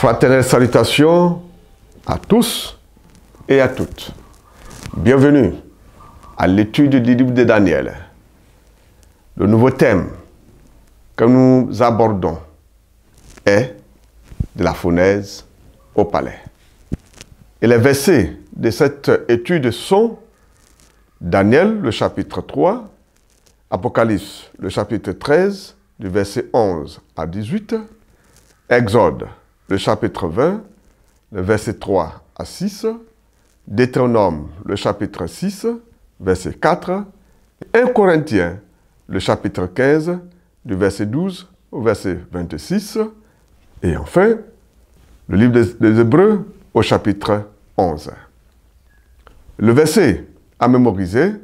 Fraternelle, salutations à tous et à toutes. Bienvenue à l'étude du livre de Daniel. Le nouveau thème que nous abordons est de la fournaise au palais. Et les versets de cette étude sont Daniel, le chapitre 3, Apocalypse, le chapitre 13, du verset 11 à 18, Exode, le chapitre 20, le verset 3 à 6, Deutéronome, le chapitre 6, verset 4, 1 Corinthiens, le chapitre 15, du verset 12 au verset 26, et enfin, le livre des, des Hébreux au chapitre 11. Le verset à mémoriser,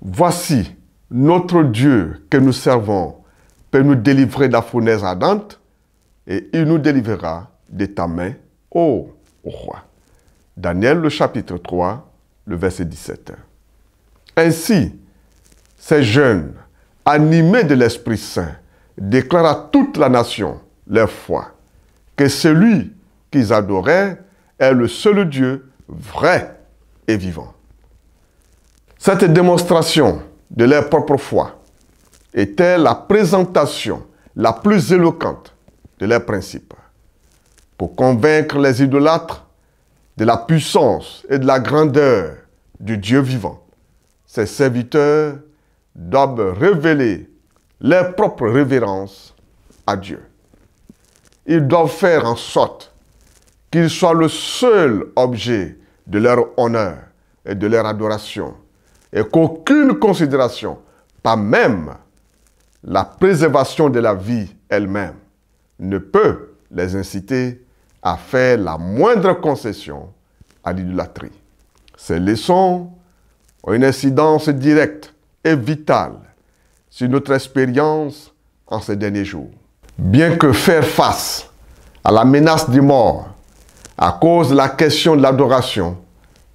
Voici notre Dieu que nous servons peut nous délivrer de la fournaise ardente et il nous délivrera de ta main, ô, roi. Daniel le chapitre 3, le verset 17. Ainsi, ces jeunes, animés de l'Esprit Saint, déclarent à toute la nation leur foi, que celui qu'ils adoraient est le seul Dieu vrai et vivant. Cette démonstration de leur propre foi était la présentation la plus éloquente de leurs principes pour convaincre les idolâtres de la puissance et de la grandeur du Dieu vivant. Ses serviteurs doivent révéler leur propre révérence à Dieu. Ils doivent faire en sorte qu'il soit le seul objet de leur honneur et de leur adoration, et qu'aucune considération, pas même la préservation de la vie elle-même, ne peut les inciter à faire la moindre concession à l'idolâtrie. Ces leçons ont une incidence directe et vitale sur notre expérience en ces derniers jours. Bien que faire face à la menace du mort à cause de la question de l'adoration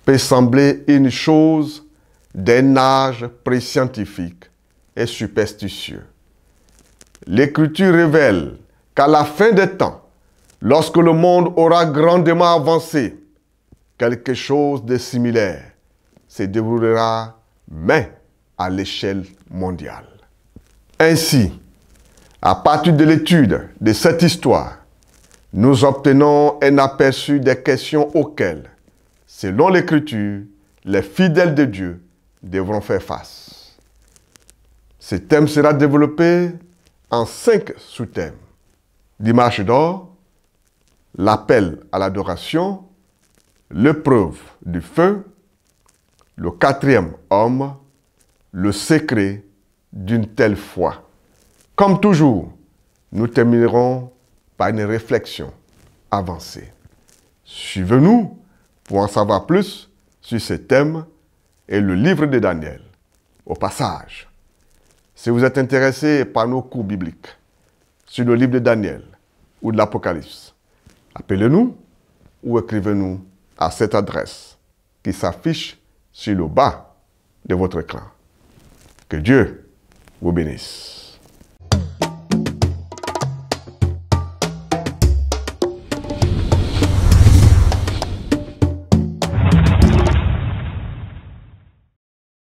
peut sembler une chose d'un âge pré-scientifique et superstitieux. L'Écriture révèle qu'à la fin des temps, Lorsque le monde aura grandement avancé, quelque chose de similaire se déroulera, mais à l'échelle mondiale. Ainsi, à partir de l'étude de cette histoire, nous obtenons un aperçu des questions auxquelles, selon l'Écriture, les fidèles de Dieu devront faire face. Ce thème sera développé en cinq sous-thèmes. Dimanche d'or, l'appel à l'adoration, l'épreuve du feu, le quatrième homme, le secret d'une telle foi. Comme toujours, nous terminerons par une réflexion avancée. Suivez-nous pour en savoir plus sur ce thème et le livre de Daniel. Au passage, si vous êtes intéressé par nos cours bibliques sur le livre de Daniel ou de l'Apocalypse, Appelez-nous ou écrivez-nous à cette adresse qui s'affiche sur le bas de votre écran. Que Dieu vous bénisse.